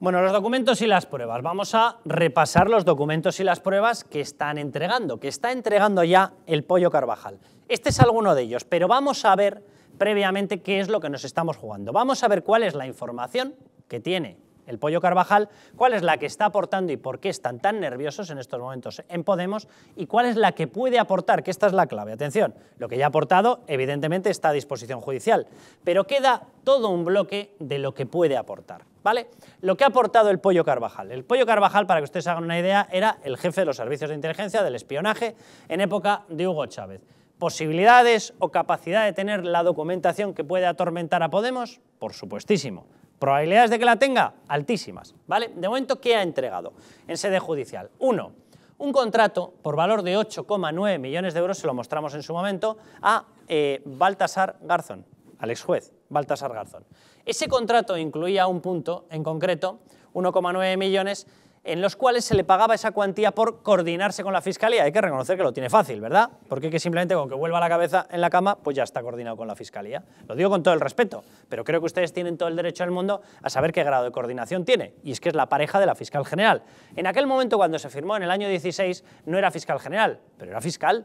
Bueno, los documentos y las pruebas. Vamos a repasar los documentos y las pruebas que están entregando, que está entregando ya el Pollo Carvajal. Este es alguno de ellos, pero vamos a ver previamente qué es lo que nos estamos jugando. Vamos a ver cuál es la información que tiene el Pollo Carvajal, cuál es la que está aportando y por qué están tan nerviosos en estos momentos en Podemos y cuál es la que puede aportar, que esta es la clave. Atención, lo que ya ha aportado evidentemente está a disposición judicial, pero queda todo un bloque de lo que puede aportar. ¿vale? Lo que ha aportado el Pollo Carvajal. El Pollo Carvajal, para que ustedes hagan una idea, era el jefe de los servicios de inteligencia, del espionaje, en época de Hugo Chávez. ¿Posibilidades o capacidad de tener la documentación que puede atormentar a Podemos? Por supuestísimo. ¿Probabilidades de que la tenga? Altísimas, ¿vale? De momento, ¿qué ha entregado en sede judicial? Uno, un contrato por valor de 8,9 millones de euros, se lo mostramos en su momento, a eh, Baltasar Garzón, Alex ex juez, Baltasar Garzón. Ese contrato incluía un punto en concreto, 1,9 millones, en los cuales se le pagaba esa cuantía por coordinarse con la fiscalía. Hay que reconocer que lo tiene fácil, ¿verdad? Porque simplemente con que vuelva la cabeza en la cama, pues ya está coordinado con la fiscalía. Lo digo con todo el respeto, pero creo que ustedes tienen todo el derecho del mundo a saber qué grado de coordinación tiene, y es que es la pareja de la fiscal general. En aquel momento, cuando se firmó en el año 16, no era fiscal general, pero era fiscal.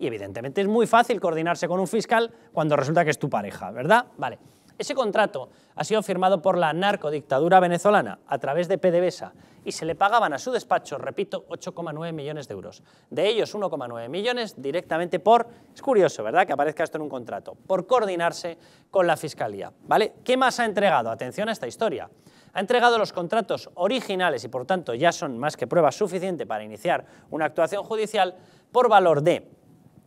Y evidentemente es muy fácil coordinarse con un fiscal cuando resulta que es tu pareja, ¿verdad? Vale. Ese contrato ha sido firmado por la narcodictadura venezolana a través de PDVSA y se le pagaban a su despacho, repito, 8,9 millones de euros. De ellos 1,9 millones directamente por, es curioso, ¿verdad?, que aparezca esto en un contrato, por coordinarse con la Fiscalía, ¿vale? ¿Qué más ha entregado? Atención a esta historia. Ha entregado los contratos originales y por tanto ya son más que prueba suficiente para iniciar una actuación judicial por valor de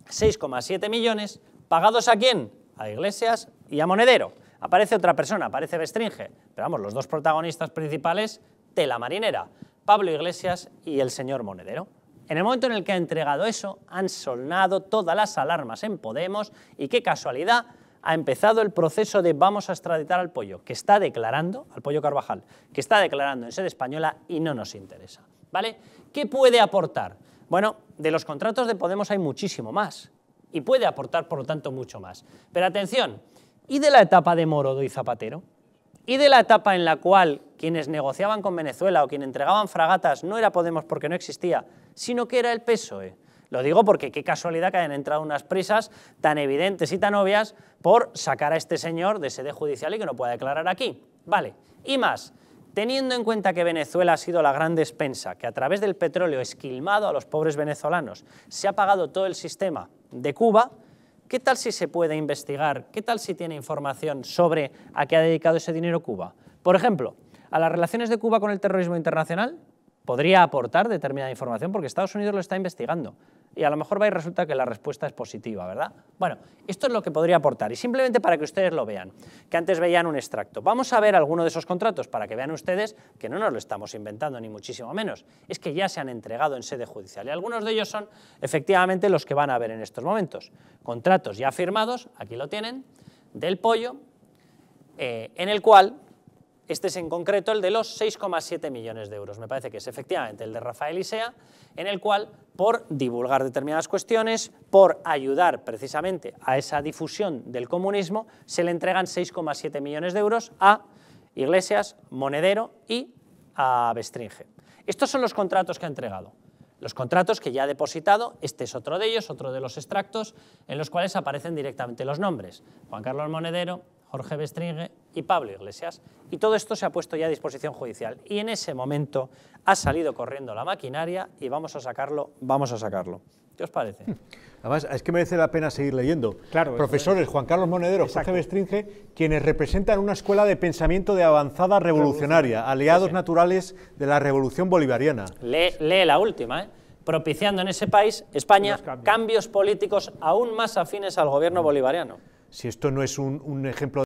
6,7 millones pagados a quién? A Iglesias y a Monedero. Aparece otra persona, aparece Bestringe, pero vamos, los dos protagonistas principales de la marinera, Pablo Iglesias y el señor Monedero. En el momento en el que ha entregado eso, han sonado todas las alarmas en Podemos y qué casualidad, ha empezado el proceso de vamos a extraditar al pollo, que está declarando, al pollo Carvajal, que está declarando en sede española y no nos interesa. ¿Vale? ¿Qué puede aportar? Bueno, de los contratos de Podemos hay muchísimo más y puede aportar, por lo tanto, mucho más. Pero atención, ¿y de la etapa de Morodo y Zapatero? ¿Y de la etapa en la cual quienes negociaban con Venezuela o quienes entregaban fragatas no era Podemos porque no existía, sino que era el PSOE? Lo digo porque qué casualidad que hayan entrado unas prisas tan evidentes y tan obvias por sacar a este señor de sede judicial y que no pueda declarar aquí. Vale, y más, Teniendo en cuenta que Venezuela ha sido la gran despensa, que a través del petróleo esquilmado a los pobres venezolanos se ha pagado todo el sistema de Cuba, ¿qué tal si se puede investigar? ¿Qué tal si tiene información sobre a qué ha dedicado ese dinero Cuba? Por ejemplo, a las relaciones de Cuba con el terrorismo internacional, podría aportar determinada información porque Estados Unidos lo está investigando. Y a lo mejor va y resulta que la respuesta es positiva, ¿verdad? Bueno, esto es lo que podría aportar. Y simplemente para que ustedes lo vean, que antes veían un extracto. Vamos a ver alguno de esos contratos para que vean ustedes que no nos lo estamos inventando, ni muchísimo menos. Es que ya se han entregado en sede judicial. Y algunos de ellos son efectivamente los que van a ver en estos momentos. Contratos ya firmados, aquí lo tienen, del pollo, eh, en el cual este es en concreto el de los 6,7 millones de euros, me parece que es efectivamente el de Rafael Isea, en el cual por divulgar determinadas cuestiones, por ayudar precisamente a esa difusión del comunismo, se le entregan 6,7 millones de euros a Iglesias, Monedero y a Bestringe. Estos son los contratos que ha entregado. Los contratos que ya ha depositado, este es otro de ellos, otro de los extractos, en los cuales aparecen directamente los nombres. Juan Carlos Monedero, Jorge Bestringe, y Pablo Iglesias, y todo esto se ha puesto ya a disposición judicial. Y en ese momento ha salido corriendo la maquinaria y vamos a sacarlo, vamos a sacarlo. ¿Qué os parece? Además, es que merece la pena seguir leyendo. Claro, Profesores, Juan Carlos Monedero, Jorge Bestringe, quienes representan una escuela de pensamiento de avanzada revolucionaria, aliados naturales de la revolución bolivariana. Lee, la última, ¿eh? propiciando en ese país, España, cambios. políticos aún más afines al gobierno mm. bolivariano. Si esto no es un ejemplo